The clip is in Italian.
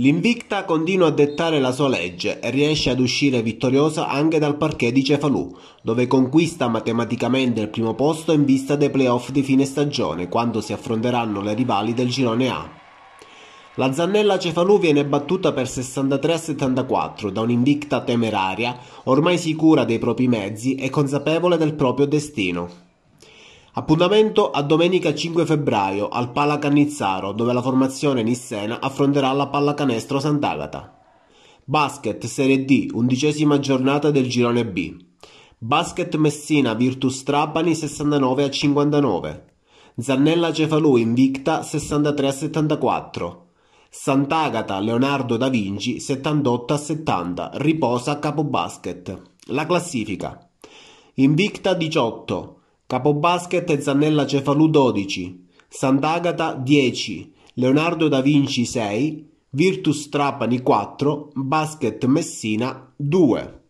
L'Invicta continua a dettare la sua legge e riesce ad uscire vittoriosa anche dal parquet di Cefalù, dove conquista matematicamente il primo posto in vista dei playoff di fine stagione, quando si affronteranno le rivali del girone A. La Zannella Cefalù viene battuta per 63 a 74 da un'Invicta temeraria, ormai sicura dei propri mezzi e consapevole del proprio destino. Appuntamento a domenica 5 febbraio al Pala Cannizzaro, dove la formazione Nissena affronterà la Pallacanestro Sant'Agata. Basket Serie D, undicesima giornata del girone B. Basket Messina Virtus Trapani 69 a 59. Zannella Cefalù invicta 63 a 74. Sant'Agata Leonardo da Vinci 78 a 70. Riposa a capo basket. La classifica. Invicta 18. Capobasket Zannella Cefalù 12, Sant'Agata 10, Leonardo da Vinci 6, Virtus Trapani 4, Basket Messina 2.